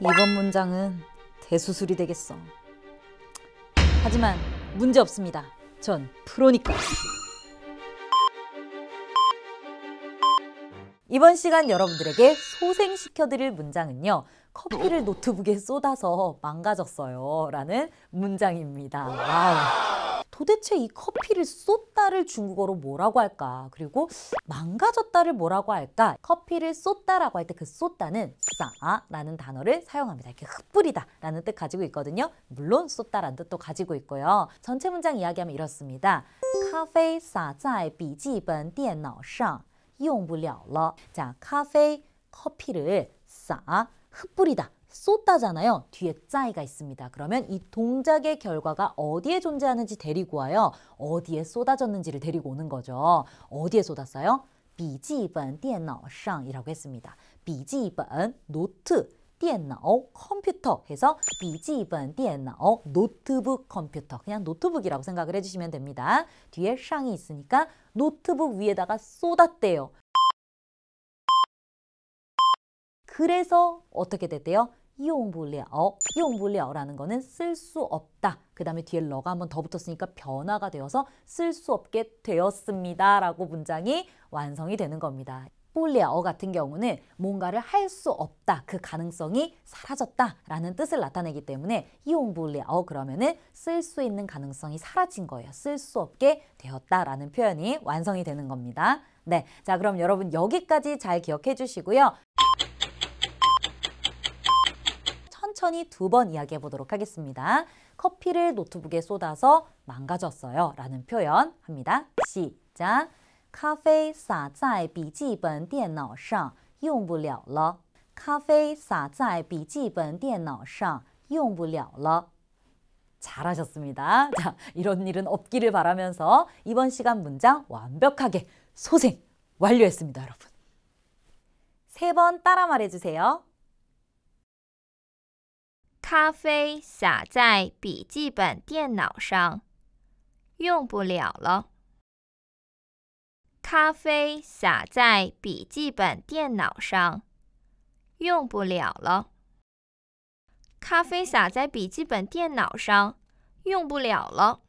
이번 문장은 대수술이 되겠어. 하지만 문제 없습니다. 전 프로니까. 이번 시간 여러분들에게 소생시켜드릴 문장은요. 커피를 노트북에 쏟아서 망가졌어요. 라는 문장입니다. 와우. 도대체 이 커피를 쏟 쏟다를 중국어로 뭐라고 할까? 그리고 망가졌다를 뭐라고 할까? 커피를 쏟다라고 할 때 그 쏟다는 싸라는 단어를 사용합니다. 이렇게 흩뿌리다 라는 뜻 가지고 있거든요. 물론 쏟다라는 뜻도 가지고 있고요. 전체 문장 이야기하면 이렇습니다. 카페 싸在 笔记本电脑上用不了了. 자, 카페 커피를 싸 흩뿌리다 쏟다잖아요. 뒤에 짜이가 있습니다. 그러면 이 동작의 결과가 어디에 존재하는지 데리고 와요. 어디에 쏟아졌는지를 데리고 오는 거죠. 어디에 쏟았어요? 笔记本电脑上이라고 했습니다. 笔记本 노트 电脑 컴퓨터 해서 笔记本电脑 노트북 컴퓨터 그냥 노트북이라고 생각을 해주시면 됩니다. 뒤에 샹이 있으니까 노트북 위에다가 쏟았대요. 그래서 어떻게 됐대요? 用不了, 用不了라는 거는 쓸 수 없다. 그 다음에 뒤에 러가 한번 더 붙었으니까 변화가 되어서 쓸 수 없게 되었습니다. 라고 문장이 완성이 되는 겁니다. 不어 같은 경우는 뭔가를 할 수 없다, 그 가능성이 사라졌다 라는 뜻을 나타내기 때문에 이용不了 그러면은 쓸 수 있는 가능성이 사라진 거예요. 쓸 수 없게 되었다 라는 표현이 완성이 되는 겁니다. 네, 자 그럼 여러분 여기까지 잘 기억해 주시고요. 천천히 두번 이야기해 보도록 하겠습니다. 커피를 노트북에 쏟아서 망가졌어요. 라는 표현 합니다. 시작. 咖啡洒在笔记本电脑上，用不了了。咖啡洒在笔记本电脑上，用不了了。 잘하셨습니다. 자, 이런 일은 없기를 바라면서 이번 시간 문장 완벽하게 소생 완료했습니다, 여러분. 세 번 따라 말해주세요. 咖啡洒在笔记本电脑上，用不了了。咖啡洒在笔记本电脑上，用不了了。咖啡洒在笔记本电脑上，用不了了。